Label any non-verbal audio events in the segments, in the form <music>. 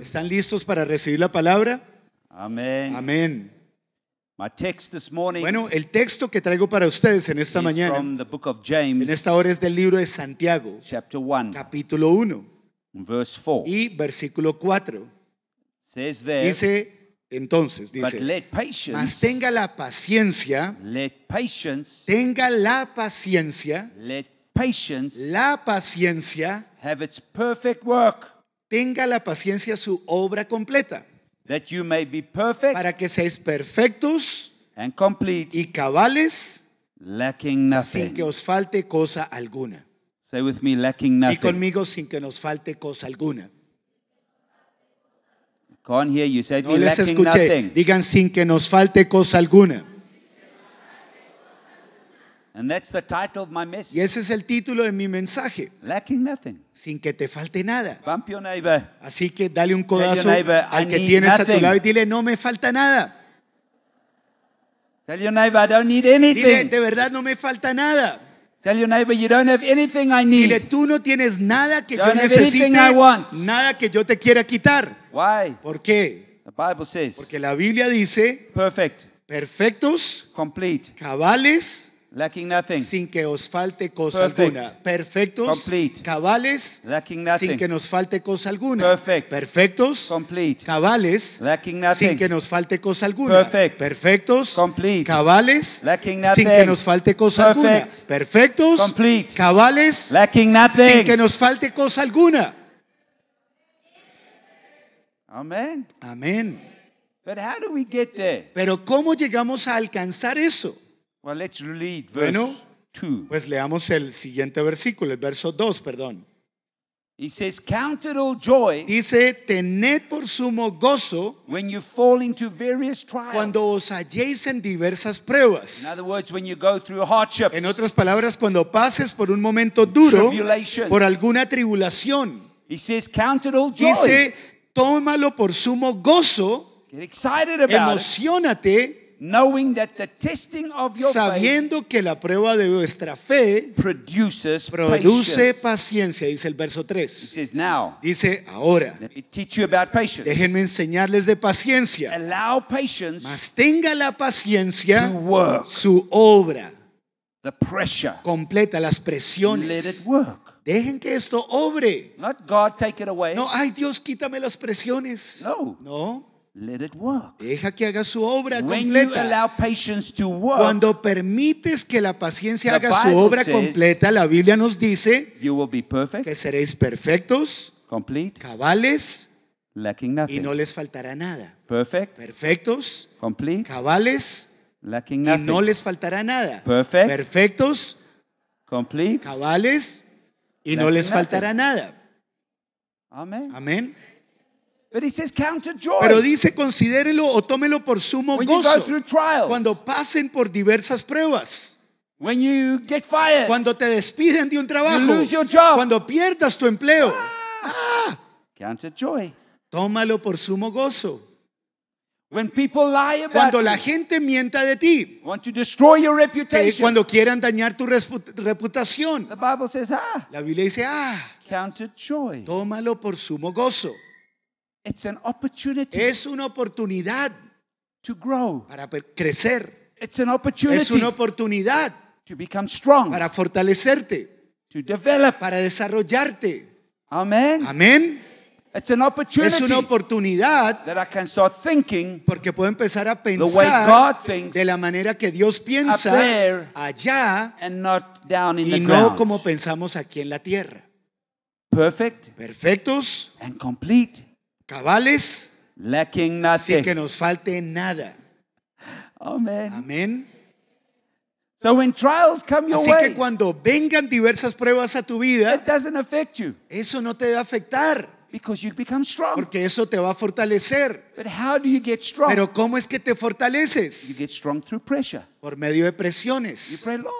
¿Están listos para recibir la palabra? Amén. Amén. Bueno, el texto que traigo para ustedes en esta mañana, en esta hora es del libro de Santiago, capítulo 1 y versículo 4. Dice, entonces, dice, mas tenga la paciencia, tenga la paciencia, la paciencia have its perfect work tenga la paciencia su obra completa. para que seáis perfectos y cabales, sin que os falte cosa alguna. Say with me, lacking nothing. Y conmigo, sin que nos falte cosa alguna. Can't you. no les escuché. Digan sin que nos falte cosa alguna. And that's the title of my message. Y ese es el título de mi mensaje. Lacking nothing. Sin que te falte nada. Bump your neighbor. Así que dale un codazo al que tienes a tu lado y dile, no me falta nada. Tell your neighbor, I don't need anything. Dile, de verdad no me falta nada. Tell your neighbor, you don't have anything I need. Dile, tú no tienes nada que yo necesite, nada que yo te quiera quitar. Why? ¿Por qué? The Bible says, Porque la Biblia dice, perfect, perfectos, complete, cabales, Lacking nothing. sin que os falte cosa alguna. Perfectos, Complete. cabales, Lacking nothing. sin que nos falte cosa alguna. Perfectos, Complete. cabales, Lacking nothing. sin que nos falte cosa alguna. Perfectos, Complete. cabales, Lacking nothing. sin que nos falte cosa alguna. Perfectos, Complete. cabales, Lacking nothing. sin que nos falte cosa alguna. Amén. Amén. But how do we get there? Pero ¿cómo llegamos a alcanzar eso? Bueno, pues leamos el siguiente versículo, el verso 2, perdón. Dice, tened por sumo gozo cuando os halléis en diversas pruebas. En otras palabras, cuando pases por un momento duro, por alguna tribulación. Dice, tómalo por sumo gozo, Get excited about emocionate sabiendo que la prueba de vuestra fe produce paciencia, dice el verso 3. dice ahora, déjenme enseñarles de paciencia, mas tenga la paciencia su obra completa, las presiones. Dejen que esto obre. No, ay Dios, quítame las presiones. No. Let it work. Deja que haga su obra completa. Cuando permites que la paciencia haga su obra completa, la Biblia nos dice que seréis perfectos, complete, cabales lacking nothing. y no les faltará nada. Perfect, perfectos, complete, cabales lacking y no les faltará nada. Perfect, perfectos, complete, cabales y no les faltará nada. Amén. Amén. Pero dice, considérelo o tómelo por sumo gozo cuando pasen por diversas pruebas. Cuando te despiden de un trabajo, cuando pierdas tu empleo. Ah. tómalo por sumo gozo. Cuando la gente mienta de ti, cuando quieran dañar tu reputación, ah. la Biblia dice, ah, tómalo por sumo gozo es una oportunidad para crecer. es una oportunidad para fortalecerte, to para desarrollarte. Amén. Amén. es una oportunidad porque puedo empezar a pensar de la manera que Dios piensa allá y no como pensamos aquí en la tierra. Perfectos and complete cabales, sin que nos falte nada. Amén. Así que cuando vengan diversas pruebas a tu vida, eso no te va a afectar. Porque eso te va a fortalecer. Pero ¿cómo es que te fortaleces? Por medio de presiones. pray, Lord,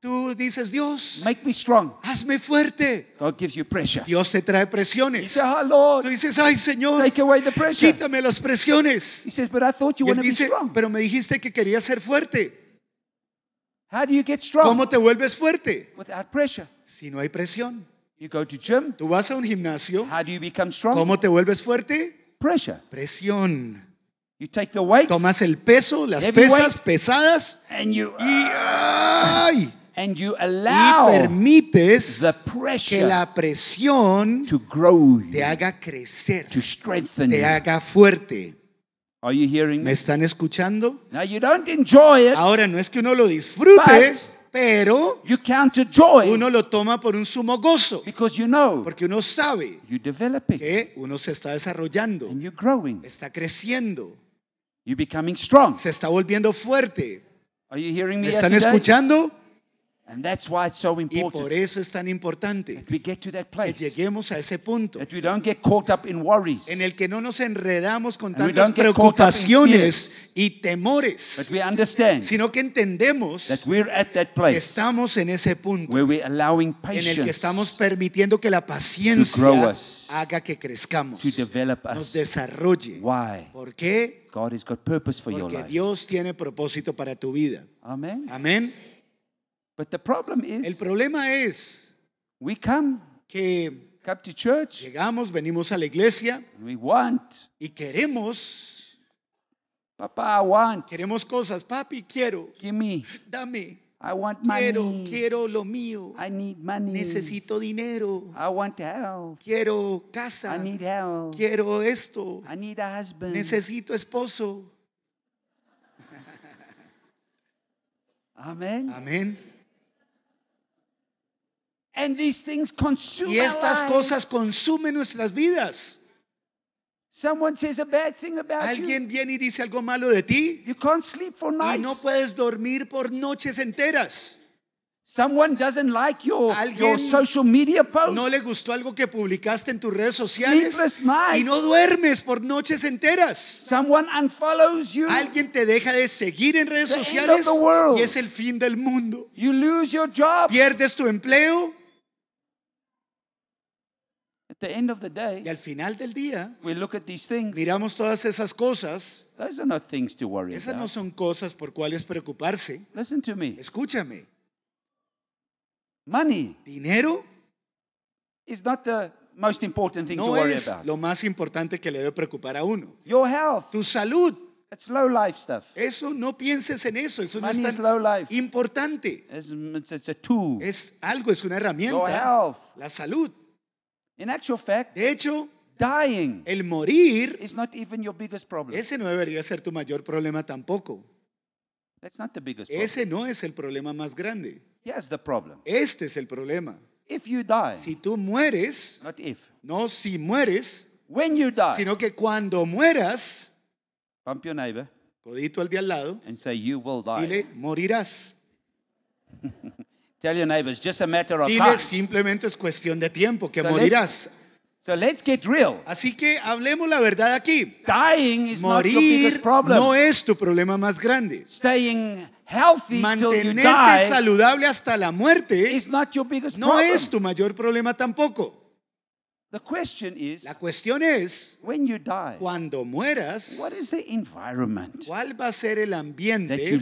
Tú dices, Dios, make me strong. Hazme fuerte. God gives you pressure. Dios te trae presiones. He oh, Lord, Tú dices, ay Señor, take away the pressure. quítame las presiones. He says, But I thought you y él dice, be strong. pero me dijiste que querías ser fuerte. How do you get strong? ¿Cómo te vuelves fuerte? Without pressure. Si no hay presión. You go to gym. Tú vas a un gimnasio. How do you become strong? ¿Cómo te vuelves fuerte? Pressure. Presión. You take the weight, Tomas el peso, las pesas weight, pesadas and you, uh, y ay, y permites que la presión te haga crecer, te haga fuerte. me? están escuchando? Ahora no es que uno lo disfrute, pero uno lo toma por un sumo gozo, porque uno sabe que uno se está desarrollando, está creciendo, se está volviendo fuerte. ¿Me están escuchando? Y por eso es tan importante que lleguemos a ese punto en el que no nos enredamos con tantas preocupaciones y temores, sino que entendemos que estamos en ese punto en el que estamos permitiendo que la paciencia haga que crezcamos, nos desarrolle. ¿Por qué? Porque Dios tiene propósito para tu vida. Amén. Amén. But the problem is, El problema es we come, que come to church, llegamos, venimos a la iglesia and we want, y queremos, Papa, I want, queremos cosas. Papi, quiero. give me, Dame. I want Quiero, money, quiero lo mío. I need money, Necesito dinero. I want health, Quiero casa. I need health, Quiero esto. I need a husband, Necesito esposo. Amén. Amén y estas cosas consumen nuestras vidas. Alguien viene y dice algo malo de ti. Y no puedes dormir por noches enteras. Alguien no le gustó algo que publicaste en tus redes sociales y no duermes por noches enteras. Alguien te deja de seguir en redes sociales y es el fin del mundo. Pierdes tu empleo y al final del día, miramos todas esas cosas. esas no son cosas por cuales preocuparse. Escúchame. Money Dinero no es lo más importante que le debe preocupar a uno. Tu salud. Eso no pienses en eso, eso no es importante. Es algo, es una herramienta. La salud. In actual fact, de hecho, dying el morir is not even your biggest problem. Ese no debería ser tu mayor problema tampoco. That's not the biggest problem. Ese no es el problema más grande. Yes, the problem. Este es el problema. If you die, si tú mueres, not if. no si mueres, When you die, sino que cuando mueras, bump your neighbor, codito al de al lado, and say, you will die. dile, morirás. <laughs> Tell neighbors, just a matter of Dile time. simplemente es cuestión de tiempo que morirás. Así que hablemos la verdad aquí. Morir no es tu problema más grande. Staying healthy Mantenerte saludable hasta la muerte no es tu mayor problema tampoco. La cuestión es, cuando mueras, ¿cuál va a ser el ambiente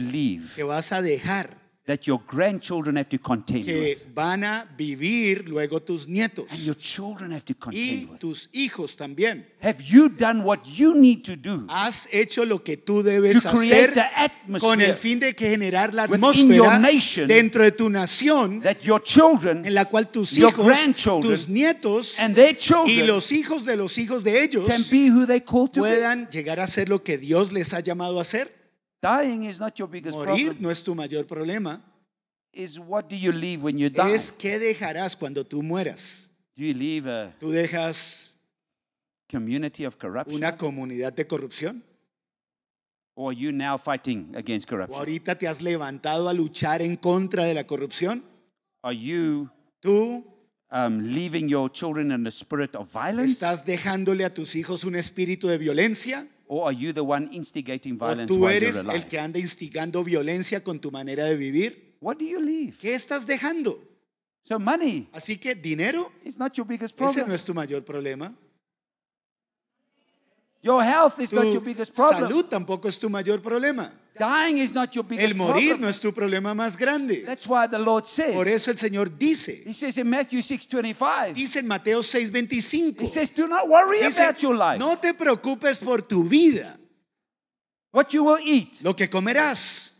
que vas a dejar? que van a vivir luego tus nietos And your children have to y tus hijos también. Have you done what you need to do Has hecho lo que tú debes hacer con el fin de que generar la atmósfera dentro de tu nación en la cual tus hijos, tus nietos y los hijos de los hijos de ellos puedan llegar a ser lo que Dios les ha llamado a ser. Dying is not your biggest Morir problem. no es tu mayor problema. Is what do you leave when you die? Es qué dejarás cuando tú mueras. Do you leave a ¿Tú dejas community of corruption? una comunidad de corrupción? Or are you now fighting against corruption? ¿O ahorita te has levantado a luchar en contra de la corrupción? Are you ¿Tú um, leaving your children in a spirit of violence? estás dejándole a tus hijos un espíritu de violencia? or are you the one instigating violence ¿O tú eres while el que anda instigando violencia con tu manera de vivir? What do you leave? ¿Qué estás dejando? So money. Así que dinero. It's not your biggest problem. Ese no es tu mayor problema. Your health is tu not your biggest problem. Salud tampoco es tu mayor problema. Dying is not your biggest El morir problem. no es tu problema más grande. That's why the Lord says. Por eso el Señor dice. He says in Matthew 6:25. Dice en Mateo 6:25. He says, "Do not worry about your life." No te preocupes por tu vida. What you will eat. Lo que comerás.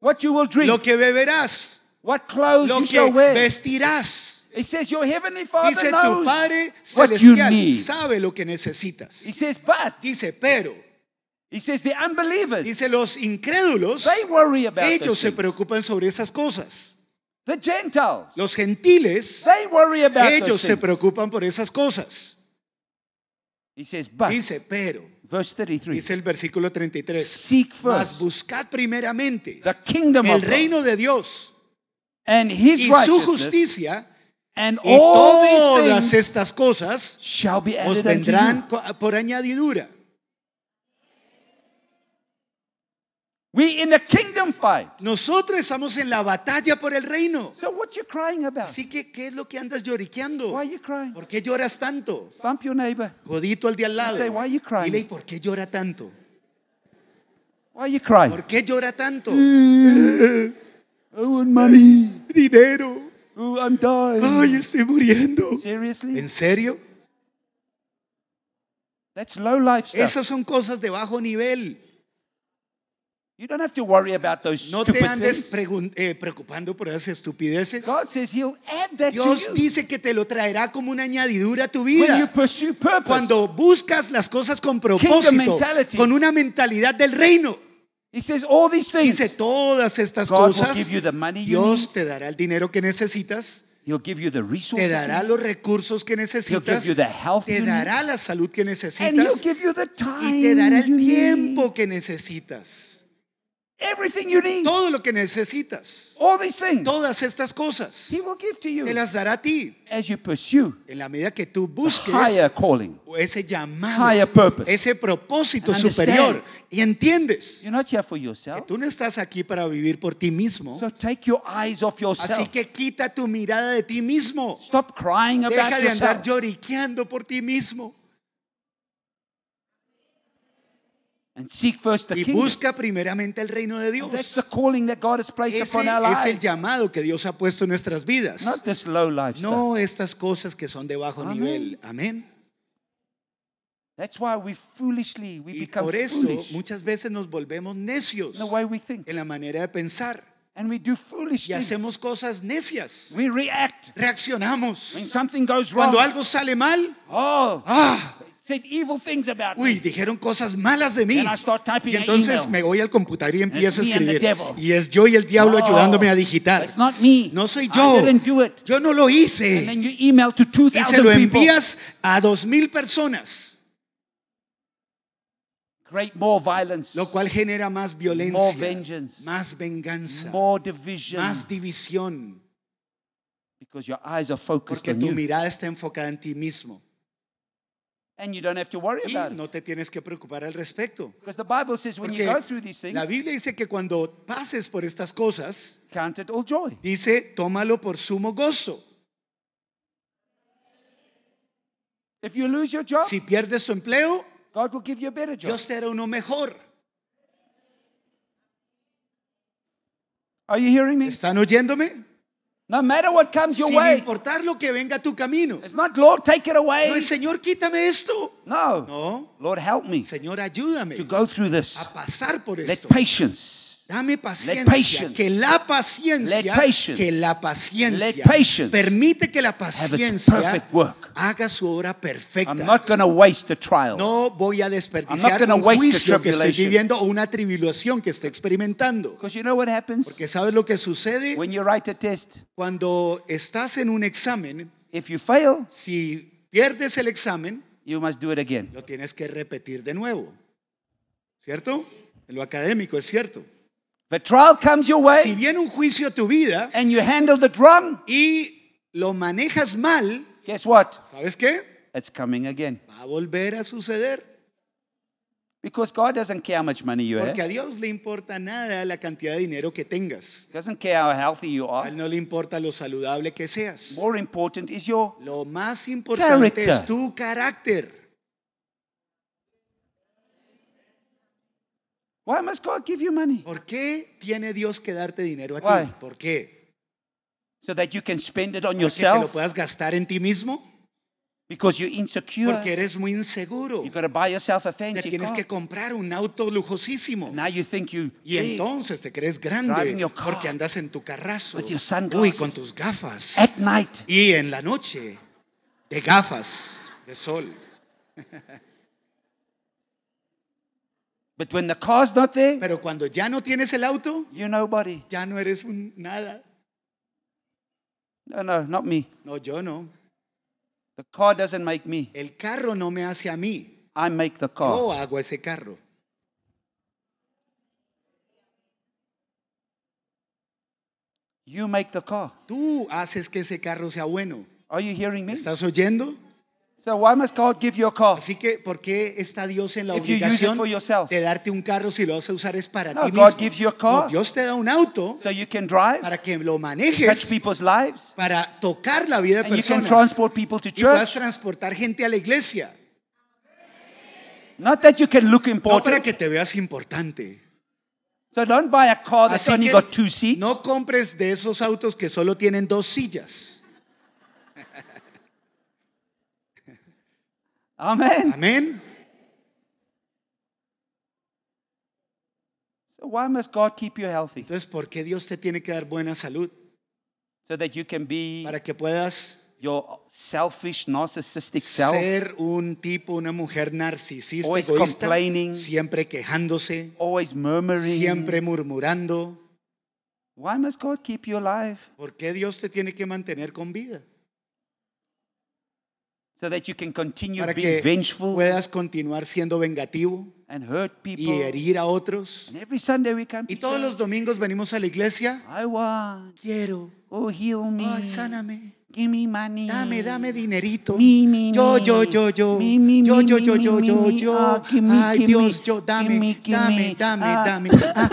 What you will drink. Lo que beberás. What clothes lo you shall wear. vestirás. He says, Your heavenly father Dice knows tu Padre Celestial what you need. sabe lo que necesitas. He says, But, Dice, pero Dice los incrédulos, ellos se preocupan sobre esas cosas. Los gentiles, ellos se preocupan por esas cosas. Dice, pero, dice el versículo 33, mas buscad primeramente el reino de Dios y su justicia y todas estas cosas os vendrán por añadidura. We in the kingdom fight. Nosotros estamos en la batalla por el reino. So what you crying about? Así que, ¿qué es lo que andas lloriqueando? Why you crying? ¿Por qué lloras tanto? Bump your neighbor. Codito al de al lado. Say, Why you crying? Dile, ¿por qué llora tanto? Why you crying? ¿Por qué llora tanto? I <laughs> want oh, money. <laughs> Dinero. Oh, I'm dying. Ay, estoy muriendo. Seriously? ¿En serio? That's low life stuff. Esas son cosas de bajo nivel no te andes eh, preocupando por esas estupideces. Dios dice que te lo traerá como una añadidura a tu vida. Cuando buscas las cosas con propósito, con una mentalidad del reino. Dice todas estas cosas. Dios te dará el dinero que necesitas. te dará los recursos que necesitas. te dará la salud que necesitas. y te dará el tiempo que necesitas. Everything you need. Todo lo que necesitas. Todas estas cosas. He Te las dará a ti. As you pursue en la medida que tú busques higher calling, ese llamado, higher purpose, ese propósito superior y entiendes que tú no estás aquí para vivir por ti mismo. yourself. Así que quita tu mirada de ti mismo. Stop crying Deja de andar lloriqueando por ti mismo. y busca primeramente el reino de Dios. Ese es el llamado que Dios ha puesto en nuestras vidas. no estas cosas que son de bajo nivel. Amén. That's why we foolishly, we y por eso muchas veces nos volvemos necios en la manera de pensar. y hacemos cosas necias. We react. Reaccionamos. Cuando algo sale mal, oh. ah, Uy, dijeron cosas malas de mí. y entonces me voy al computador y empiezo a escribir. Y es yo y el diablo ayudándome a digitar. No soy yo. Yo no lo hice. y se lo envías a dos mil personas. lo cual genera más violencia, más venganza, más división. porque tu mirada está enfocada en ti mismo y no te tienes que preocupar al respecto. Porque la Biblia dice que cuando pases por estas cosas, dice, tómalo por sumo gozo. si pierdes tu empleo, Dios te hará uno mejor. ¿Están oyéndome? No matter what comes your Sin way. importar lo que venga a tu camino. It's not Lord, take it away. No, es, Señor, quítame esto. No. No. Lord, help me. Señor, ayúdame. To go through this. A pasar por esto. Let patience. Dame paciencia. Que la paciencia, que la paciencia, permite que la paciencia haga su obra perfecta. No voy a desperdiciar un juicio que estoy viviendo o una tribulación que estoy experimentando. Porque sabes lo que sucede cuando estás en un examen. si pierdes el examen, lo tienes que repetir de nuevo, ¿cierto? En lo académico es cierto si viene un juicio a tu vida y lo manejas mal, guess what? ¿Sabes qué? It's coming again. Va a volver a suceder. Porque a Dios le importa nada la cantidad de dinero que tengas. A no le importa lo saludable que seas. Lo más importante es tu carácter. ¿Por qué tiene Dios que darte dinero a ti? ¿Por qué? So that you can spend it on Que lo puedas gastar en ti mismo. Because you're insecure. Porque eres muy inseguro. You gotta buy yourself a fancy tienes que comprar un auto lujosísimo. now you think you y entonces te crees grande porque andas en tu carrazo. With Uy, con tus gafas. At night. Y en la noche de gafas de sol. <laughs> Pero cuando ya no tienes el auto, ya no eres un nada. No, no, No, yo no. me. El carro no me hace a mí. Yo hago ese carro. You Tú haces que ese carro sea bueno. Are hearing me? ¿Estás oyendo? Así que, ¿por qué está Dios en la obligación de darte un carro si lo vas a usar es para ti mismo? No, Dios te da un auto para que lo manejes, para tocar la vida de personas transport people to y puedas transportar gente a la iglesia. Not No para que te veas importante. no compres de esos autos que solo tienen dos sillas. <laughs> Amén. Amén. Entonces, ¿por qué Dios te tiene que dar buena salud? para que puedas Ser un tipo, una mujer narcisista, complaining, siempre quejándose, siempre murmurando. ¿Por qué Dios te tiene que mantener con vida? that you can continue para que puedas continuar siendo vengativo y herir a otros. y todos los domingos venimos a la iglesia. Quiero. Oh, heal me. Dame, dame dinerito. yo, yo, yo, yo. yo, yo, yo, yo, Ay, Dios, yo, dame, dame, dame, ah. Ah.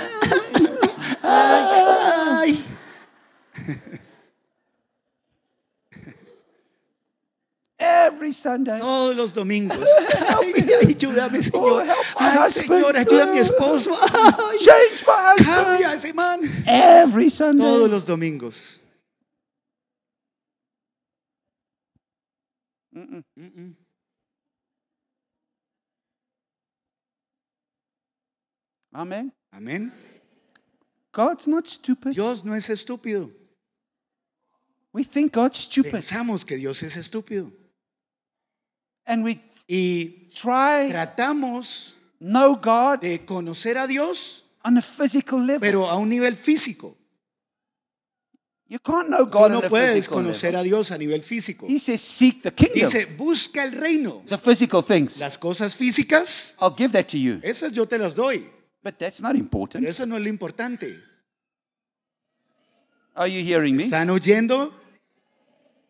Todos los domingos. <laughs> ayúdame, oh, Señor. Ayúdame Señor, ayuda a mi esposo. <laughs> Cambia ese man. Every Sunday. Todos los domingos. Amén. Amén. Dios no es estúpido. We think God's stupid. Pensamos que Dios es estúpido. And we y try tratamos know God de conocer a Dios, on a physical level. pero a un nivel físico. You can't know God Tú no on a puedes physical conocer level. a Dios a nivel físico. He says, Seek the kingdom. Dice, busca el reino. The physical things. Las cosas físicas, I'll give that to you. esas yo te las doy. But that's not important. Pero eso no es lo importante. Are you hearing me? ¿Están oyendo?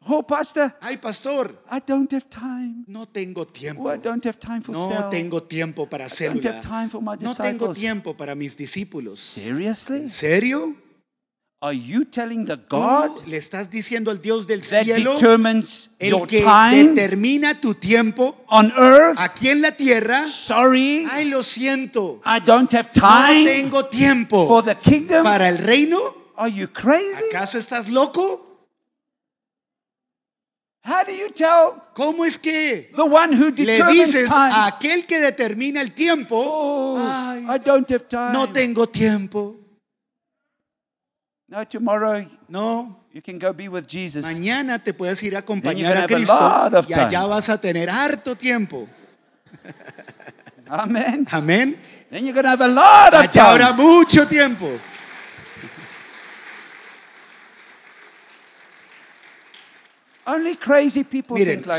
Oh, pastor. Ay, pastor. No tengo tiempo. no tengo tiempo para hacerlo. No tengo tiempo para mis discípulos. Seriously? ¿En serio? le estás diciendo al Dios del cielo el que determina tu tiempo aquí en la tierra? ay lo siento. no tengo tiempo para el reino. ¿Acaso estás loco? ¿Cómo es que le dices a aquel que determina el tiempo, oh, no tengo tiempo? No, tomorrow No, you can go be with Jesus. mañana te puedes ir a acompañar a Cristo y allá vas a tener harto tiempo. Amén. Amén. Then have a lot of Allá habrá mucho tiempo.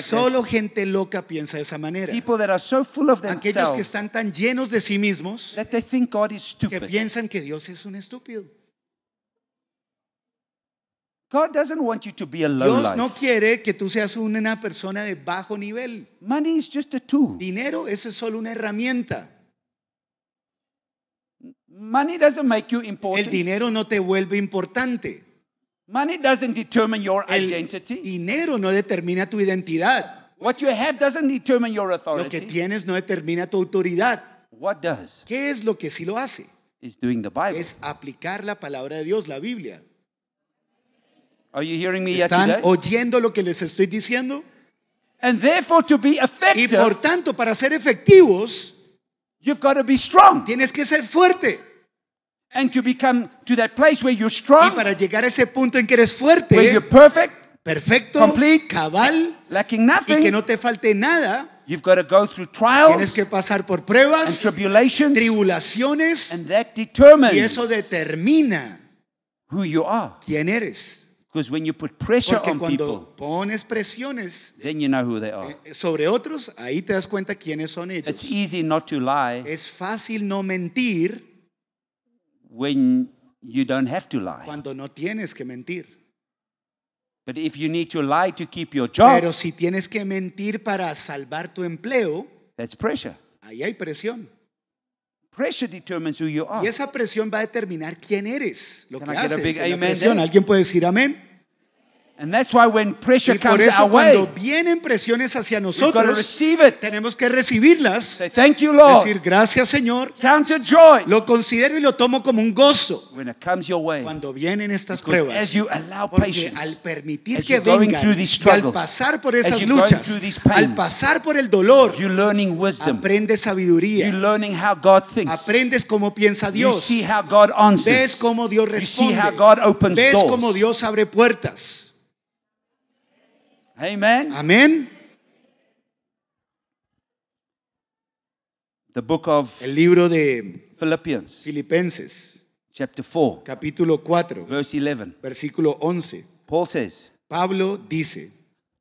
solo gente loca piensa de esa manera. Aquellos que están tan llenos de sí mismos que piensan que Dios es un estúpido. Dios no quiere que tú seas una persona de bajo nivel. Dinero es solo una herramienta. El dinero no te vuelve importante. Money doesn't determine your El identity. dinero no determina tu identidad. What you have doesn't determine your authority. Lo que tienes no determina tu autoridad. What does ¿Qué es lo que sí lo hace? is doing the Bible. Es aplicar la palabra de Dios, la Biblia. Are you hearing me ¿Están oyendo lo que les estoy diciendo? And therefore, to be Y por effective, tanto, para ser efectivos, you've got to be strong. tienes que ser fuerte y para llegar a ese punto en que eres fuerte, perfecto, cabal, lacking y que no te falte nada. Tienes que pasar por pruebas, tribulaciones, y eso determina quién eres. Porque cuando pones presiones eh, sobre otros, ahí te das cuenta quiénes son ellos. Es fácil no mentir when you don't have to lie. Cuando no tienes que mentir. But if you need to lie to keep your job, Pero si tienes que mentir para salvar tu empleo, that's pressure. Ahí hay presión. Pressure determines who you are. Y esa presión va a determinar quién eres, lo Can que I haces, la presión. There? ¿Alguien puede decir amén? y por eso cuando vienen presiones hacia nosotros, tenemos que recibirlas. Say, Decir gracias Señor. Lo considero y lo tomo como un gozo. cuando vienen estas pruebas, porque al permitir que vengan, al pasar por esas luchas, al pasar por el dolor, aprendes sabiduría, aprendes cómo piensa Dios, ves cómo Dios responde, ves cómo Dios abre puertas. Amen. Amén. The book of El libro de Philippians, Filipenses, chapter 4, capítulo 4, verse 11. versículo 11. Paul says, Pablo dice,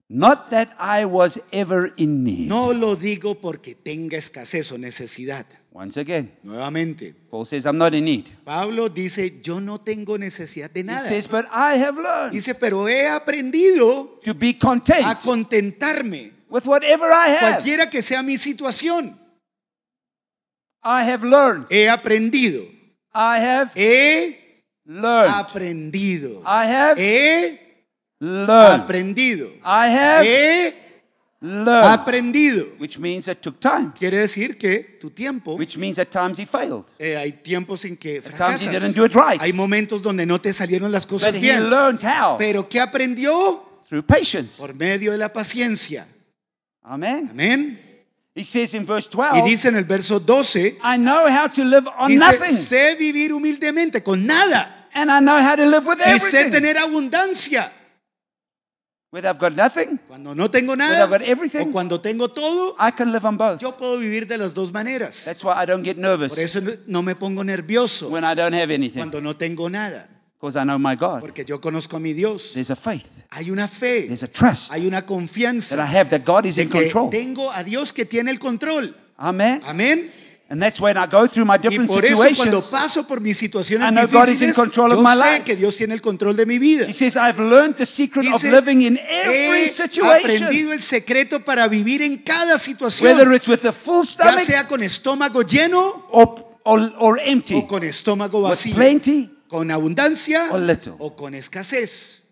Not that I was ever in need. No lo digo porque tenga escasez o necesidad. Once again. Nuevamente. Paul says, I'm not in need. Pablo dice, yo no tengo necesidad de nada. He says, But I have learned dice, pero he aprendido to be content a contentarme with whatever I have. cualquiera que sea mi situación. I have learned. He aprendido. I have he learned. aprendido. I have he learned. aprendido. I have he learned, aprendido. Which means it took time. Quiere decir que tu tiempo. Which means at times he failed. Eh, hay tiempos en que fracasas. At times he didn't do it right. Hay momentos donde no te salieron las cosas But bien. He learned how. Pero ¿qué aprendió? Through patience. Por medio de la paciencia. Amén. Amén. He says in verse 12, y dice en el verso 12, I know how to live on dice, nothing. sé vivir humildemente, con nada. And I know how to live with everything. sé tener abundancia. When I've got nothing, cuando no tengo nada, when I've got everything, o cuando tengo todo, I can live on both. yo puedo vivir de las dos maneras. That's why I don't get nervous Por eso no me pongo nervioso when I don't have anything, cuando no tengo nada. because I know my God. Porque yo conozco a mi Dios. There's a faith, Hay una fe, there's a trust hay una confianza. that I have that God is de in que control. tengo a Dios que tiene el control. Amen. Amén. And that's when I go through my different y por eso cuando paso por mi situación, que Dios tiene el control de mi vida. he says, I've learned the secret of living in every he situation, aprendido el secreto para vivir en cada whether situación, it's with full ya sea con estómago lleno empty, o con estómago vacío, con abundancia o con escasez.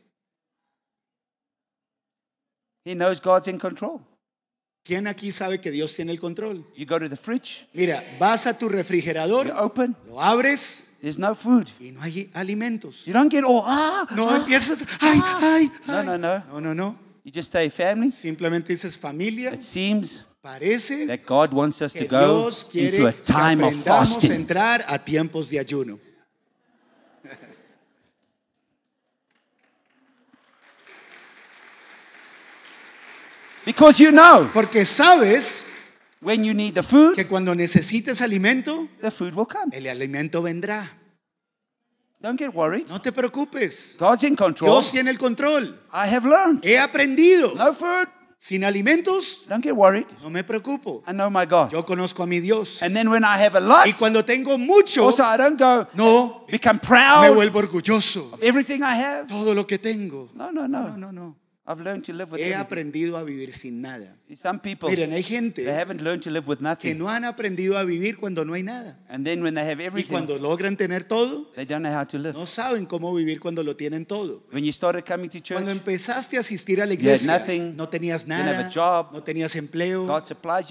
He knows God's in control. ¿Quién aquí sabe que Dios tiene el control? Mira, vas a tu refrigerador, lo abres no food. y no hay alimentos. You don't get ah, no ah, empiezas, ay, ah. ay, ay. No, no, no. You just say family. Simplemente dices familia. It seems Parece God wants us que to go Dios quiere into a time que aprendamos a entrar a tiempos de ayuno. Porque sabes que cuando necesites alimento, el alimento vendrá. No te preocupes. Dios tiene el control. He aprendido. Sin alimentos, no me preocupo. Yo conozco a mi Dios. Y cuando tengo mucho, no, me vuelvo orgulloso. de Todo lo que tengo. no, no. No, no, no. He aprendido a vivir sin nada. Miren, hay gente que no han aprendido a vivir cuando no hay nada. Y cuando logran tener todo, no saben cómo vivir cuando lo tienen todo. Cuando empezaste a asistir a la iglesia, no tenías nada, no tenías empleo,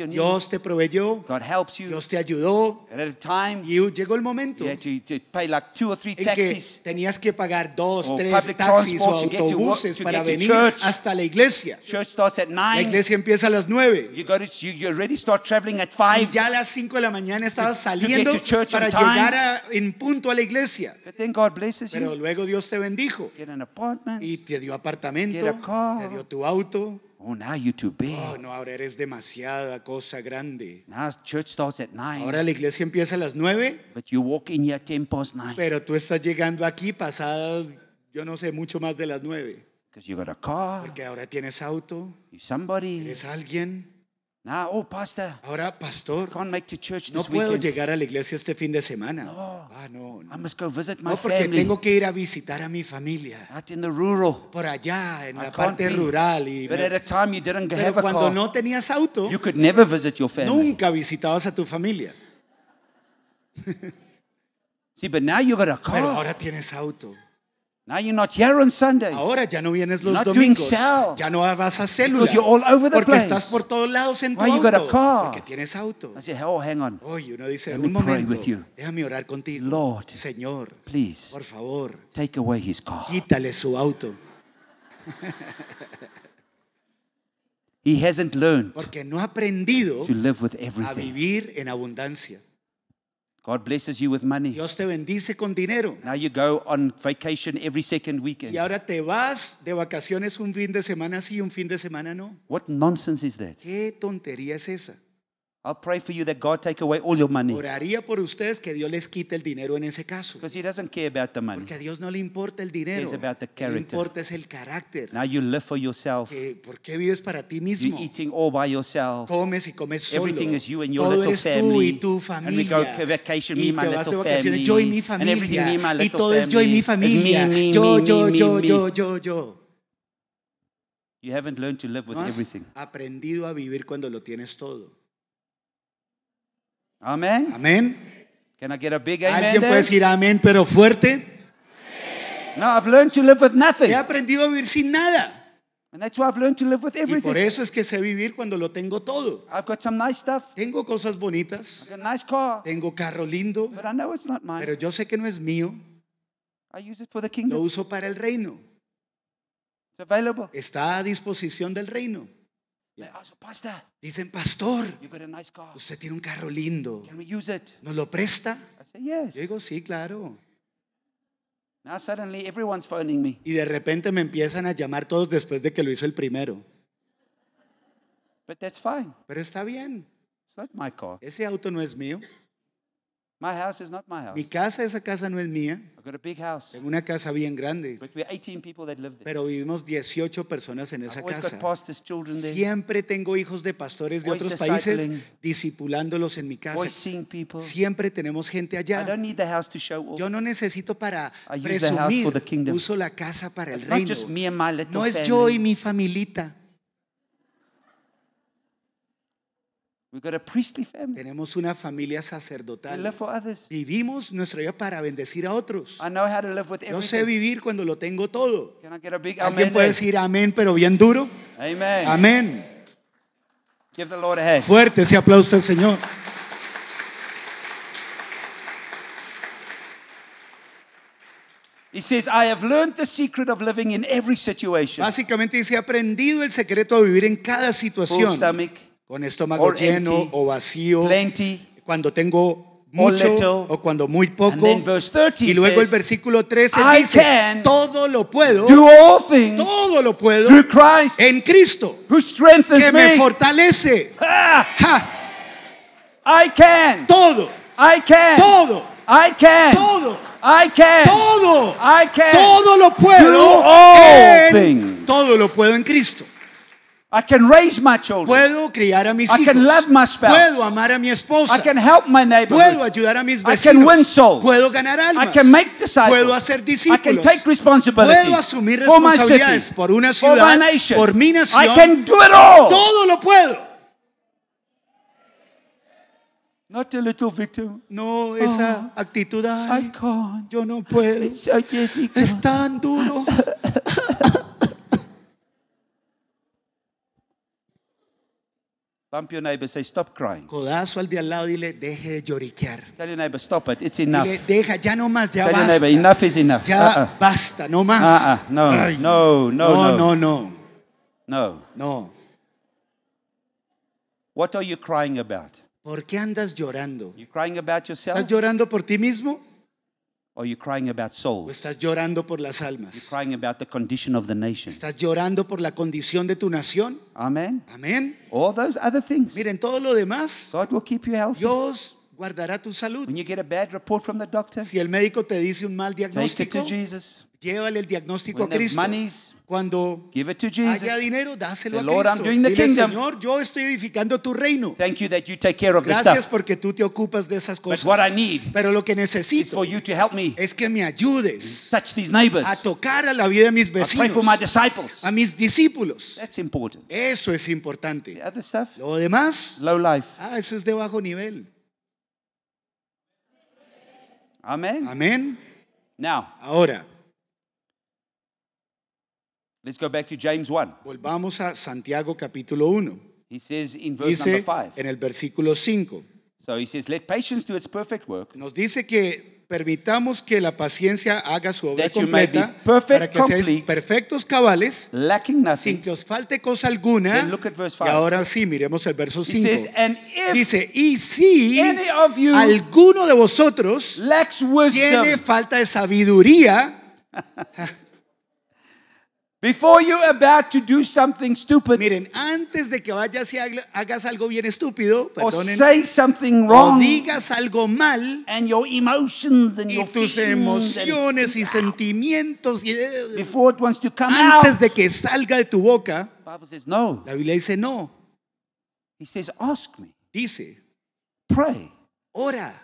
Dios te proveyó, Dios te ayudó y llegó el momento tenías que pagar dos, tres taxis o autobuses para venir hasta la iglesia. La iglesia empieza a las 9. Y ya a las 5 de la mañana estabas saliendo para llegar en punto a la iglesia. Pero luego Dios te bendijo. Y te dio apartamento. Te dio tu auto. Oh, oh, no, ahora eres demasiada cosa grande. Ahora la iglesia empieza a las 9. Pero tú estás llegando aquí pasadas, yo no sé, mucho más de las 9. Porque ahora tienes auto. Somebody, eres alguien. oh, pastor, ahora, pastor, no puedo llegar a la iglesia este fin de semana. No, ah, no, porque tengo que ir a visitar a mi familia. Por allá, en la parte rural. Y Pero cuando no tenías auto, nunca visitabas a tu familia. <laughs> Pero ahora tienes auto. Now you're not here on Sundays. Ahora ya no vienes los not domingos. Doing ya no vas a célula. You're all over the porque place. estás por todos lados en tu Why auto. Porque tienes auto. I say, oh, hang on. Oye, uno dice, Let un momento, déjame orar contigo. Lord, Señor, please, por favor, take away his car. quítale su auto. He hasn't learned porque no ha aprendido to live with everything. a vivir en abundancia. God blesses you with money. Dios te bendice con dinero. Now you go on vacation every second weekend. Y ahora te vas de vacaciones un fin de semana sí, un fin de semana no. What nonsense is that? ¿Qué tontería es esa? I'll pray for you that God take away all your money. Oraría por ustedes que Dios les quite el dinero en ese caso. Because he doesn't care about the money. Porque a Dios no le importa el dinero. It's about the character. Le importa es el carácter. Now you live for yourself. Que, ¿Por qué vives para ti mismo? You're eating all by yourself. Comes y comes solo. Everything is you and your todo little es Tú y tu familia. And we go vacation, me and my little family. Yo y mi familia. And everything me my little y todo family. es yo y mi familia. Me, me, yo, yo, yo, yo, yo, yo. You haven't learned to live with no has everything. aprendido a vivir cuando lo tienes todo. Amén. Amén. Can I get a big amen ¿Alguien there? puede decir amén, pero fuerte? No, I've learned to live with nothing. He aprendido a vivir sin nada. And that's why I've learned to live with everything. Y por eso es que sé vivir cuando lo tengo todo. I've got some nice stuff. Tengo cosas bonitas. I've got a nice car. Tengo carro lindo. But I know it's not mine. Pero yo sé que no es mío. I use it for the kingdom. Lo uso para el reino. It's available. Está a disposición del reino. Ah, dicen, pastor, usted tiene un carro lindo. ¿Nos lo presta? Yo digo, sí, claro. Y de repente me empiezan a llamar todos después de que lo hizo el primero. Pero está bien. Ese auto no es mío. Mi casa, esa casa no es mía. Tengo una casa bien grande. Pero vivimos 18 personas en esa casa. Siempre tengo hijos de pastores de otros países discipulándolos en mi casa. Siempre tenemos gente allá. Yo no necesito para presumir. Uso la casa para el reino. No es yo y mi familita. Tenemos una familia sacerdotal. Vivimos nuestro vida para bendecir a otros. Yo sé vivir cuando lo tengo todo. También Alguien puede decir amén, pero bien duro. Amén. Fuerte ese aplauso al Señor. He says, I have Básicamente dice, he aprendido el secreto de vivir en cada situación con estómago lleno o vacío, cuando tengo mucho o cuando muy poco. Y luego el versículo 13 dice, todo lo puedo, todo lo puedo en Cristo, que me, fortalece. Ah. I can. Todo. I can. Todo. I can. Todo. I can. Todo. I can. Todo lo puedo. En, todo lo puedo en Cristo. I can raise my children. Puedo criar a mis I hijos. Can love my spouse. Puedo amar a mi esposa. I can help my neighbor. Puedo ayudar a mis vecinos. I can win souls. Puedo ganar almas. I can make disciples. Puedo hacer discípulos. I can take responsibility Puedo asumir responsabilidades city, por una ciudad, por mi nación. I can do it all. Todo lo puedo. Not a little victim. No, esa oh, actitud, ay, I can't. yo no puedo. So es tan duro. <laughs> Bump your neighbor, say stop crying. Codazo al de al lado, dile deje de lloriquear. Tell your neighbor stop it, it's enough. Dile deja, ya no más, ya Tell basta. neighbor, enough is enough. Ya uh -uh. basta, no más. Uh no, no, no, no, no, no, no, no. What are you crying about? ¿Por qué andas llorando? You crying about yourself? ¿Estás llorando por ti mismo? Or you're crying about souls. O estás llorando por las almas. You're crying about the condition of the nation. Estás llorando por la condición de tu nación. Amen. Amen. All those other things. Miren todo lo demás. God will keep you healthy. Dios guardará tu salud. When you get a bad report from the doctor, si el médico te dice un mal diagnóstico, take it to Jesus. llévale el diagnóstico When a Cristo. The money's cuando haya dinero, dáselo a Señor, yo estoy edificando tu reino. Gracias porque tú te ocupas de esas cosas. Pero lo que necesito es que me ayudes a tocar a la vida de mis vecinos, a mis discípulos. Eso es importante. Lo demás, ah, eso es de bajo nivel. Amén. Amén. Ahora, James Volvamos a Santiago capítulo 1. dice En el versículo 5. let patience do its perfect work. Nos dice que permitamos que la paciencia haga su obra completa para que seáis perfectos cabales sin que os falte cosa alguna. Y ahora sí, miremos el verso 5. Dice, y si alguno de vosotros tiene falta de sabiduría, <laughs> Before are about to do something stupid, miren, antes de que vayas y hagas algo bien estúpido, perdonen, or say something wrong, o digas algo mal, and your emotions and y your tus emociones and, y sentimientos, before it wants to come antes out, de que salga de tu boca, Bible says, no. la Biblia dice no. He says, Ask me. Dice, pray, ora.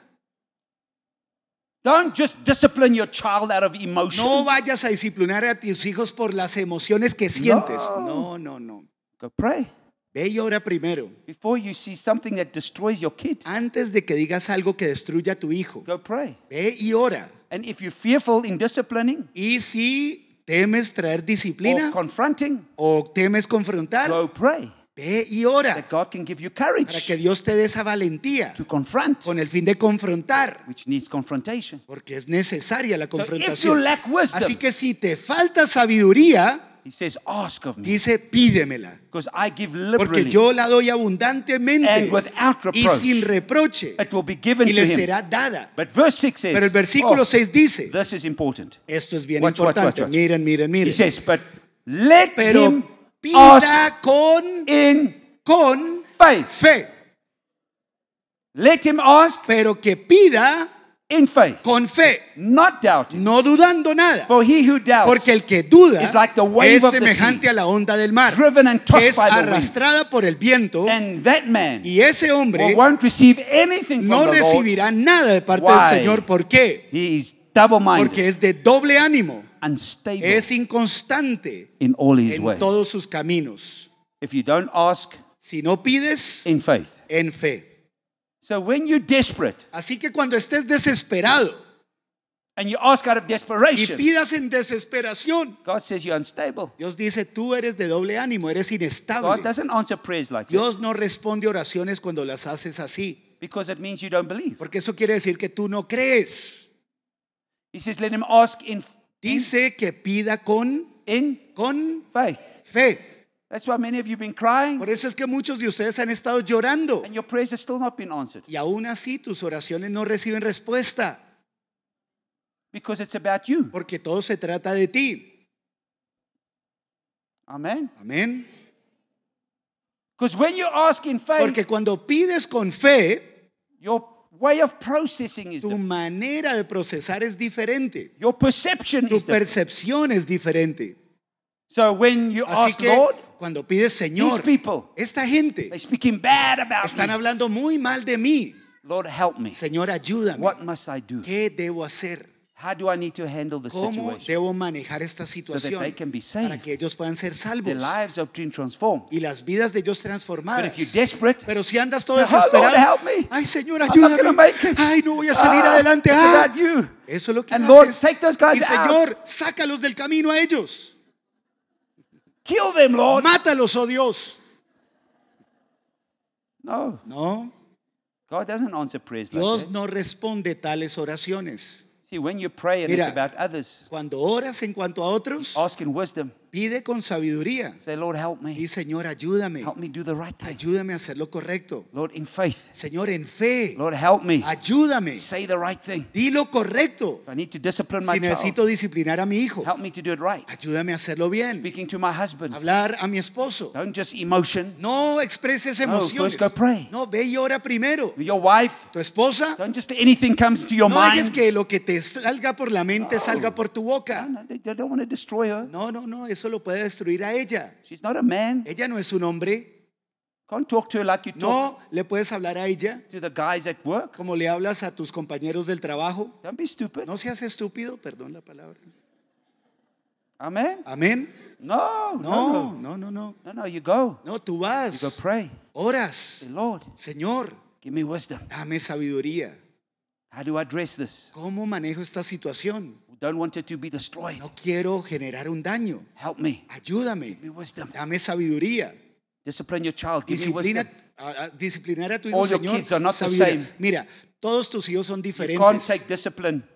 Don't just discipline your child out of emotion. No vayas a disciplinar a tus hijos por las emociones que sientes. No, no, no. no. Go pray. Ve y ora primero. Before you see something that destroys your kid. Antes de que digas algo que destruya a tu hijo. Go pray. Ve y ora. And if you're fearful in disciplining, y si temes traer disciplina or confronting, o temes confrontar, go pray. Ve y ora. para que Dios te dé esa valentía con el fin de confrontar. confrontation. Porque es necesaria la confrontación. Así que si te falta sabiduría, dice pídemela. porque yo la doy abundantemente y sin reproche y le será dada. Pero el versículo 6 dice, esto es bien importante. miren, miren, miren. Pero Pida con, con fe. Let him ask Pero que pida en con fe, not doubting. no dudando nada. Porque el que duda es semejante a la onda del mar, es arrastrada por el viento. y ese hombre no recibirá nada de parte del Señor. ¿Por qué? Porque es de doble ánimo es inconstante en todos sus caminos. si no pides en fe. Así que cuando estés desesperado and y pidas en desesperación, Dios dice, tú eres de doble ánimo, eres inestable. Dios no responde oraciones cuando las haces así. Porque eso quiere decir que tú no crees. He says, let him ask in Dice que pida con con fe. That's many of you been crying. Por eso es que muchos de ustedes han estado llorando. And your prayers still not been answered. Y aún así tus oraciones no reciben respuesta. Because it's about you. Porque todo se trata de ti. Amén. Amén. Porque cuando pides con fe, your way of processing is tu manera de procesar es diferente. Your perception tu is percepción different. es diferente. So when you Así ask que Lord, cuando pides Señor, these people, esta gente bad about están me. hablando muy mal de mí. Lord, help me. Señor, ayúdame. What must I do? ¿Qué debo hacer? ¿Cómo debo manejar esta situación para que ellos puedan ser salvos y las vidas de ellos transformadas? Pero si andas todo <laughs> oh, desesperado, ay Señor, ayúdame, ay no voy a salir ah, adelante, ah. eso es lo que y Señor, sácalos del camino a ellos, Kill them, Lord. mátalos, oh Dios. No, No, Dios no responde tales oraciones. See, when you pray, and Mira, it's about others. Cuando oras en cuanto a otros, asking wisdom. Pide con sabiduría. Y Señor, ayúdame. Ayúdame a hacer lo correcto. Señor, en fe. Ayúdame. Say lo correcto. si necesito disciplinar a mi hijo. Ayúdame a hacerlo bien. Hablar a mi esposo. No expreses emociones. No, ve y ora primero. Your wife. Tu esposa. no mind. que lo que te salga por la mente salga por tu boca. No, no, no, no, no eso lo puede destruir a ella. Ella no es un hombre. no le puedes hablar a ella como le hablas a tus compañeros del trabajo. No seas estúpido, perdón la palabra. Amén. Amén. No, no, no, no, no. you go. No, tú vas. go pray. Oras. Señor. Dame sabiduría. ¿Cómo manejo esta situación? don't want it to be destroyed. No quiero generar un daño. Help me. Ayúdame. Give me wisdom. Dame sabiduría. Discipline your child. Give Disciplina, me wisdom. A, disciplinar a tu hijo, All Señor. Your kids are not sabiduría. the same. Mira, todos tus hijos son diferentes.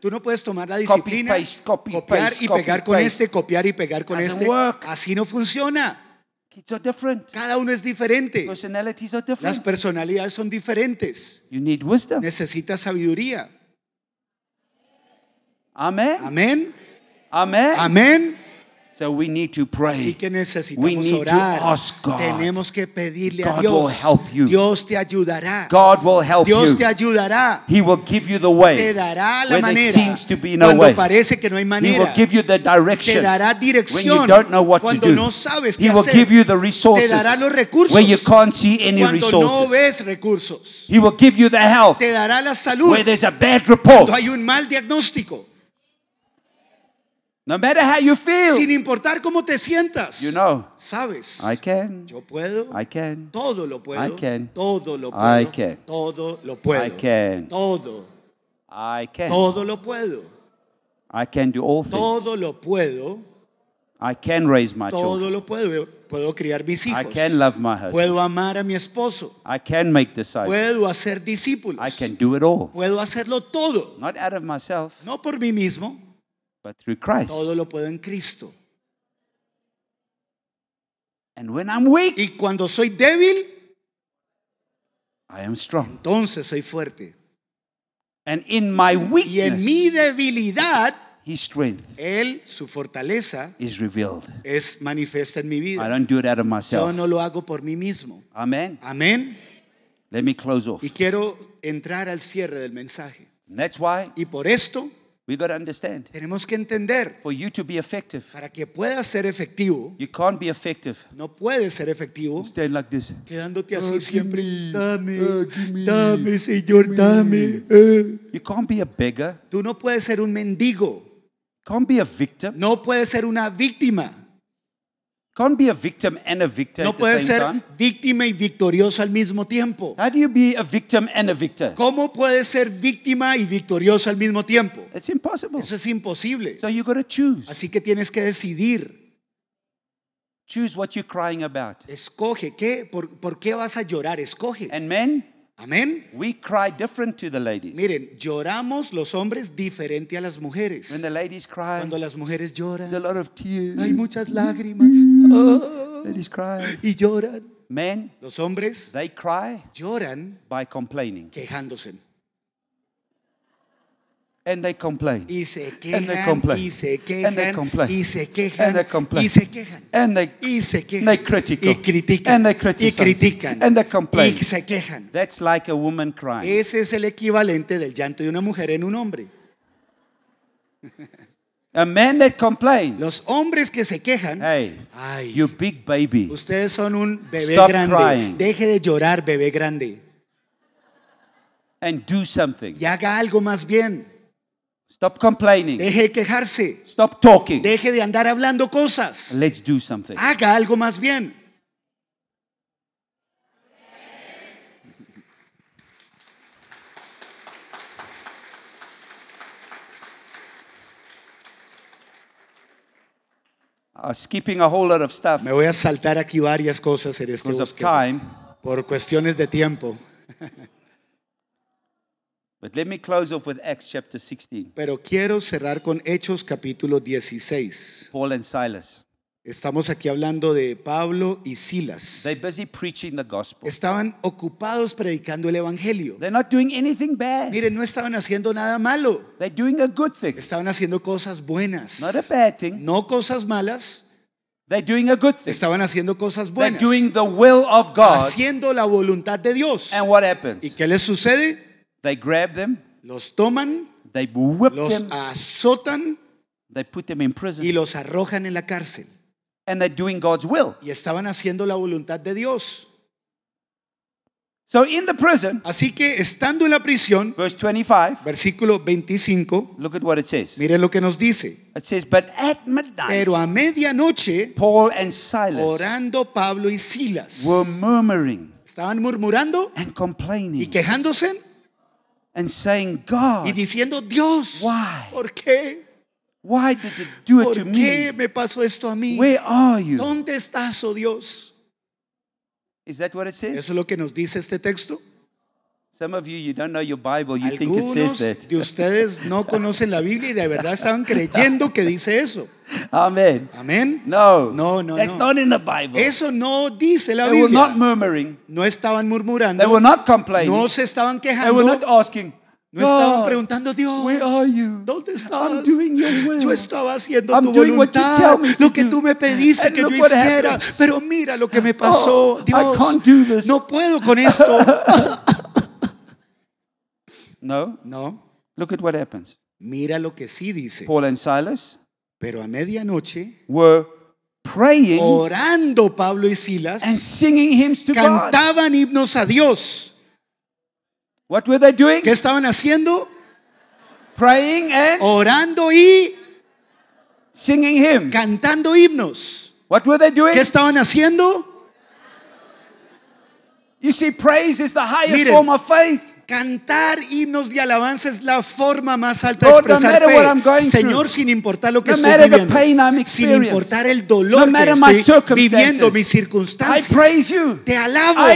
Tú no puedes tomar la disciplina, copy, paste, copy, copiar paste, y pegar copy, con este, copiar y pegar con Doesn't este. Work. Así no funciona. Kids are different. Cada uno es diferente. Personalities are different. Las personalidades son diferentes. You need wisdom. Necesitas sabiduría. Amén. Amén. Amén. Amén. So we need to pray. Así que necesitamos we need orar. To ask God. Tenemos que pedirle God a Dios. Will help you. Dios te ayudará. God will help Dios you. te ayudará. He will give you the way. Te dará la manera. Seems to be no cuando way. parece que no hay manera. He will give you the direction. Te dará dirección. When you don't know what cuando to do. no sabes qué He will Give you the resources. Te dará los recursos. Where you can't see any cuando resources. no ves recursos. He will give you the health. Te dará la salud. Where there's a bad report. Cuando hay un mal diagnóstico. No matter how you feel. Sin importar cómo te sientas. You know. Sabes. I can. Yo puedo. I can. Todo lo puedo. I can. Todo lo puedo. I can. Todo lo puedo. I can. Todo. I can. Todo lo puedo. I can do all things. Todo lo puedo. I can raise my Todo children. lo puedo. Puedo criar mis hijos. I can love my husband. Puedo amar a mi esposo. I can make disciples. Puedo hacer discípulos. I can do it all. Puedo hacerlo todo. Not out of myself. No por mí mismo. Todo lo puedo en Cristo. y cuando soy débil, Entonces soy fuerte. y en mi debilidad, él, su fortaleza, es manifiesta en mi vida. Yo no lo hago por mí mismo. Amén. Amén. Let me close off. Y quiero entrar al cierre del mensaje. y por esto We got to understand. Tenemos que entender. For you to be effective, para que puedas ser efectivo, you can't be effective. No puedes ser efectivo. Stand like this. Quedándote así oh, siempre. Me, dame, oh, ah, me, dame, Señor, me. dame. Eh. You can't be a beggar. Tú no puedes ser un mendigo. Can't be a victim. No puedes ser una víctima no puede ser víctima y victorioso al mismo tiempo. ¿Cómo puedes ser víctima y victorioso al mismo tiempo? Eso es imposible. Así que tienes que decidir. Escoge qué por, qué vas a llorar, escoge. And We cry different to the ladies. Miren, lloramos los hombres diferente a las mujeres. When the ladies cry, Cuando las mujeres lloran, a lot of tears. hay muchas lágrimas. Oh. ladies cry. Y lloran. Men, los hombres, they cry lloran by complaining. quejándose. And they complain. Y se quejan. Y se quejan. Y se quejan. Y se quejan. y se quejan. Y critican. Y critican. Y se quejan. That's Ese es el equivalente del llanto de una mujer en un hombre. A man that complains. Los hombres que se quejan. you big baby. Ustedes son un bebé grande. Deje de llorar, bebé grande. And do something. Y haga algo más bien. Stop complaining. Deje de quejarse. Stop talking. Deje de andar hablando cosas. Let's do something. Haga algo más bien. Uh, skipping a whole lot of stuff. Me voy a saltar aquí varias cosas en este Por cuestiones de tiempo. <laughs> Pero quiero cerrar con Hechos capítulo 16. Paul and Silas. Estamos aquí hablando de Pablo y Silas. preaching the gospel. Estaban ocupados predicando el evangelio. They're not doing anything bad. Miren, no estaban haciendo nada malo. They're doing a good thing. Estaban haciendo cosas buenas. Not No cosas malas. They're doing a good thing. Estaban haciendo cosas buenas. They're doing the will of God. Haciendo la voluntad de Dios. And what happens? ¿Y qué les sucede? They grab them. Los toman. They whip los them. azotan. They put them in prison. Y los arrojan en la cárcel. And they're doing God's will. Y estaban haciendo la voluntad de Dios. So in the prison, Así que estando en la prisión, verse 25, versículo 25, look at what it says. mire lo que nos dice. It says, But at midnight, Pero a medianoche, Paul and Silas orando Pablo y Silas, were murmuring, estaban murmurando and complaining. y quejándose y diciendo, Dios, ¿por qué? Why did do it ¿Por qué me? pasó esto a mí? ¿Dónde estás, oh Dios? Is ¿Eso es lo que nos dice este texto? Some of you, you don't know your Bible. You think it says that. de ustedes no conocen la Biblia y de verdad estaban creyendo que dice eso. Amén. Amén. No. No, no, That's no. not in the Bible. Eso no dice la They were not murmuring. No estaban murmurando. They were not complaining. no se estaban quejando. They were not asking. no estaban "God, preguntando, Dios, where are you? ¿dónde I'm estabas? doing your will." Yo estaba haciendo I'm tu doing what you voluntad, tell me lo que tú me pediste And que yo hiciera, happens. pero mira lo que me oh, pasó, Oh, I Dios, can't do this. no puedo con esto. <laughs> No. No. Look at what happens. Mira lo que sí dice. Paul and Silas Pero a medianoche were praying orando Pablo y Silas and singing hymns to cantaban God. himnos a Dios. What were they doing? ¿Qué estaban haciendo? Praying and orando y singing hymns. Cantando himnos. What were they doing? ¿Qué estaban haciendo? You see, praise is the highest Miren, form of faith. Cantar himnos de alabanza es la forma más alta de expresar fe. Señor, sin importar lo que estoy viviendo, sin importar el dolor que estoy viviendo, mis circunstancias, te alabo,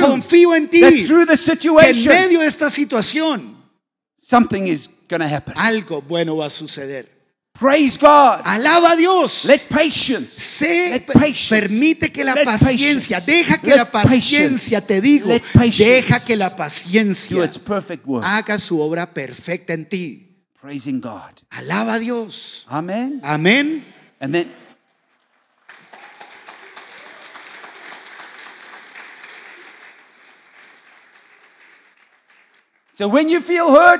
confío en ti, que en medio de esta situación algo bueno va a suceder. Praise God. Alaba a Dios. Let patience. permite que la paciencia, deja que la paciencia, te digo, deja que la paciencia haga su obra perfecta en ti. Praising God. Alaba a Dios. Amén. Amén. Amén.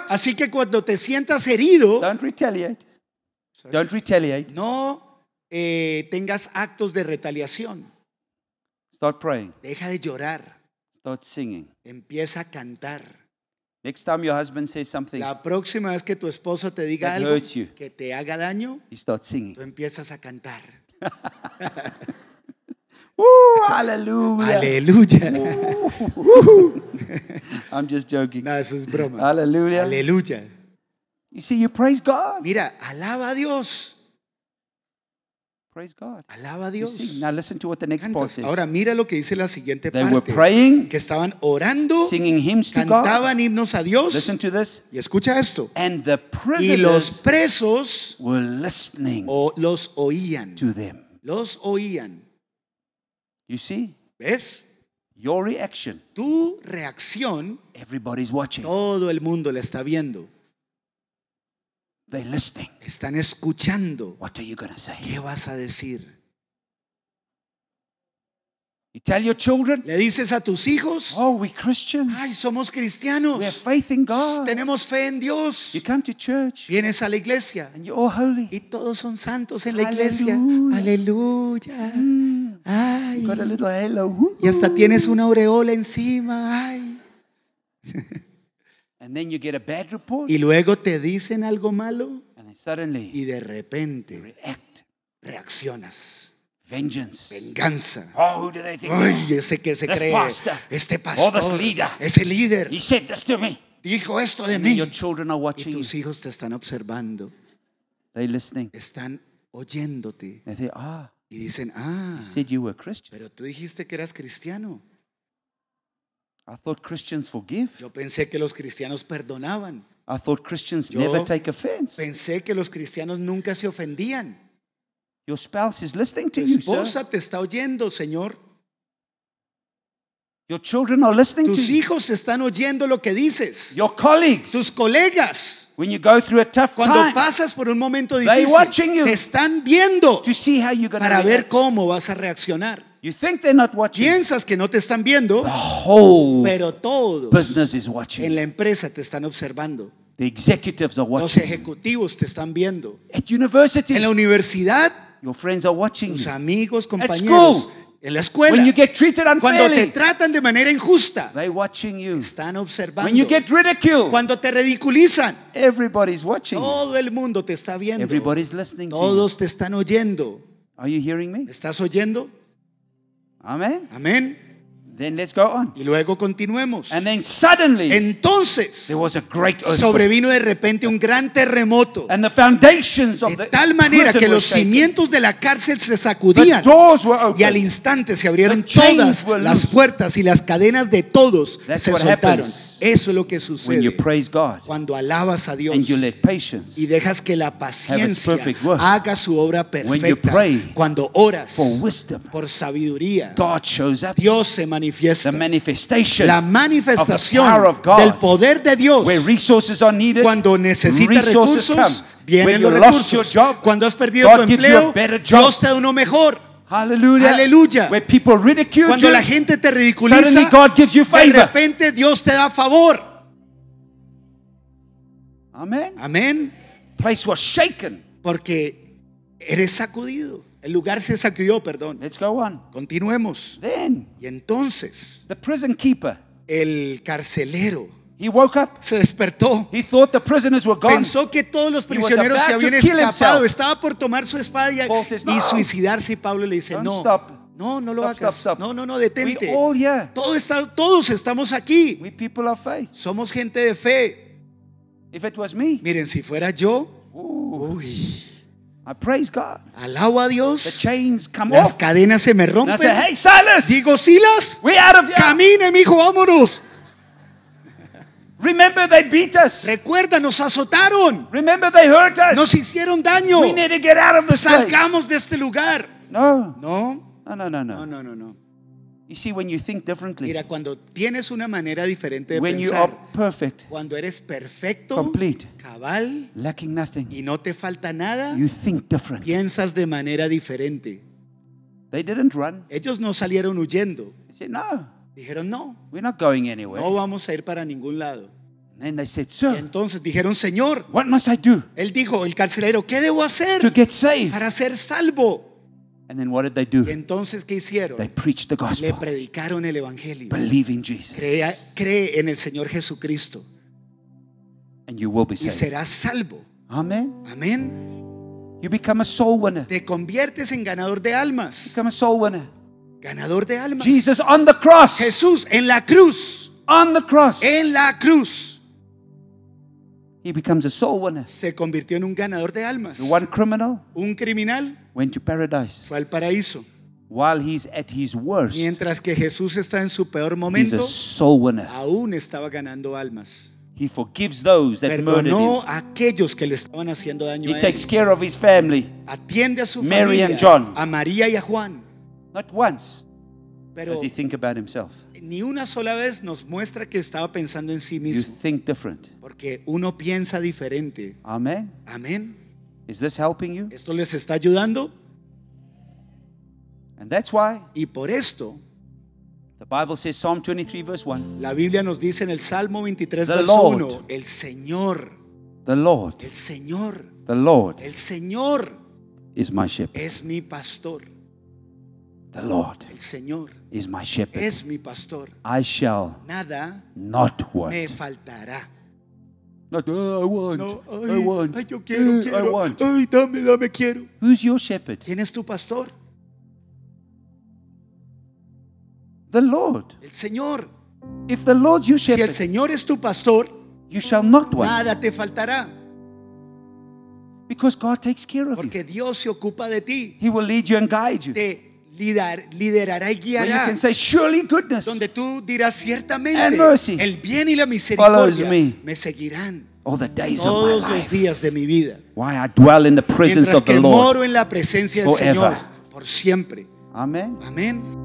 así que cuando te sientas herido, don't retaliate. Don't retaliate. No eh, tengas actos de retaliación. Start praying. Deja de llorar. Start singing. Empieza a cantar. Next time your husband says something La próxima vez que tu esposo te diga algo you, que te haga daño, you start singing. tú empiezas a cantar. Uh, <laughs> aleluya. Aleluya. Uh, uh, I'm just joking. No, eso es broma. Aleluya. Aleluya. You see, you praise God. Mira, alaba a Dios. Praise God. Alaba a Dios. now listen to what the next part is. Ahora mira lo que dice la siguiente They parte. Were praying, que estaban orando, singing hymns to cantaban God. himnos a Dios. Listen to this. Y escucha esto. And the prisoners y los presos were listening o los oían. To them. Los oían. You see? ¿Ves? Your reaction. Tu reacción. Everybody's watching. Todo el mundo la está viendo. They're listening. Están escuchando. What are you going say? ¿Qué vas a decir? You tell your children, Le dices a tus hijos, oh, we Christians. ay, somos cristianos, we have faith in God. tenemos fe en Dios. You come to church, Vienes a la iglesia and you're all holy. y todos son santos en la iglesia. Aleluya. Mm. Ay. Got a little halo. Y hasta tienes una aureola encima. Ay. <laughs> y luego te dicen algo malo y de repente reaccionas. Venganza. Oh, Ay, ese que se cree, este oh, pastor, ese líder, dijo esto de mí. y tus hijos te están observando. Están oyéndote. Ah, y dicen, ah, pero tú dijiste que eras cristiano. I thought Christians forgive. Yo pensé que los cristianos perdonaban. I thought Christians Yo never take offense. Pensé que los cristianos nunca se ofendían. Your spouse is listening to tu esposa you, te está oyendo, Señor. Your children are listening Tus to you. hijos están oyendo lo que dices. Your colleagues. Tus colegas. When you go through a tough cuando time, pasas por un momento difícil, watching you te están viendo to see how you're para react. ver cómo vas a reaccionar. Piensas que no te están viendo, pero todos en la empresa te están observando. Los ejecutivos te están viendo. en la universidad, tus amigos, compañeros. en la escuela, cuando te tratan de manera injusta, están observando. cuando te ridiculizan, todo el mundo te está viendo. Todos te están oyendo. me? ¿Estás oyendo? Amén. Then let's go on. Y luego continuemos. And then suddenly, Entonces, sobrevino de repente un gran terremoto. And the foundations de tal manera que los cimientos de la cárcel se sacudían. Y al instante se abrieron todas las puertas y las cadenas de todos se soltaron. Eso es lo que sucede cuando alabas a Dios y dejas que la paciencia haga su obra perfecta. Cuando oras por sabiduría, Dios se manifiesta. La manifestación del poder de Dios cuando necesitas recursos, vienen los recursos. Cuando has perdido tu empleo, Dios te da uno mejor. Aleluya. Cuando la gente te ridiculiza, de repente Dios te da favor. Amén. Amén. Place was shaken. Porque eres sacudido. El lugar se sacudió, perdón. Let's Continuemos. y entonces, the prison keeper, el carcelero, He woke up. Se despertó. He thought the prisoners were gone. Pensó que todos los prisioneros se habían escapado. Estaba por tomar su espada y, suicidarse y suicidarse. Pablo le dice, no. No, no lo hagas. No, no, no, detente. todos estamos aquí. Somos gente de fe. Miren, si fuera yo, uy. Alabo a Dios. Las cadenas se me rompen. Digo, Silas, we out of camine, mijo, vámonos. Remember they beat us. Recuerda, nos azotaron. Remember they hurt us. Nos hicieron daño. We need to get out of this Salgamos place. de este lugar. No. No. No, no, no, no. No, no, no. no. You see, when you think differently, Mira, cuando tienes una manera diferente de when pensar, you are perfect, cuando eres perfecto, complete, cabal, lacking nothing, y no te falta nada, you think different. piensas de manera diferente. They didn't run. Ellos no salieron huyendo. They said, no. Dijeron no. We're not going anywhere. No vamos a ir para ningún lado. And they said, Sir, entonces dijeron, Señor, what must I do Él dijo, el carcelero, ¿qué debo hacer to get saved? para ser salvo? And then what did they do? Y entonces, ¿qué hicieron? They preached the gospel. Le predicaron el Evangelio. Believe in Jesus. Cree, cree en el Señor Jesucristo And you will be y serás salvo. Amén. Amén. You become a soul winner. Te conviertes en ganador de almas. Become a soul winner. Ganador de almas. Jesus on the cross. Jesús en la cruz. On the cross. En la cruz. Se convirtió en un ganador de almas. un criminal Fue al paraíso. Mientras que Jesús está en su peor momento, aún estaba ganando almas. He Perdonó a aquellos que le estaban haciendo daño él. Atiende a su familia, a María y a Juan. Not once. Pero Does he think about himself? ni una sola vez nos muestra que estaba pensando en sí You mismo. think different. Porque uno piensa diferente. Amén. Amén. Is this helping you? Esto les está ayudando And that's why y por esto the Bible says, Psalm 23, verse 1, la Biblia nos dice en el Salmo 23, The verso Lord. 1, el Señor, the Lord, el Señor, the Lord el Señor is my shepherd. es mi pastor. The Lord el Señor is my shepherd. es mi pastor. I shall Nada not want. me faltará. Not, oh, I want, no, ay, I want, ay, yo quiero, eh, quiero, I want. Ay, dame, dame, quiero. Who's your shepherd? ¿Quién es tu pastor? The Lord. El Señor. If the Lord your shepherd, si el Señor es tu pastor, you shall not want. Nada te faltará. Because God takes care of Porque you. Dios se ocupa de ti. He will lead you and guide you. Te Lidar, liderará y guiará. donde tú dirás ciertamente el bien y la misericordia me. seguirán todos los días de mi vida. Why Mientras que moro en la presencia del Señor por siempre. Amén. Amén.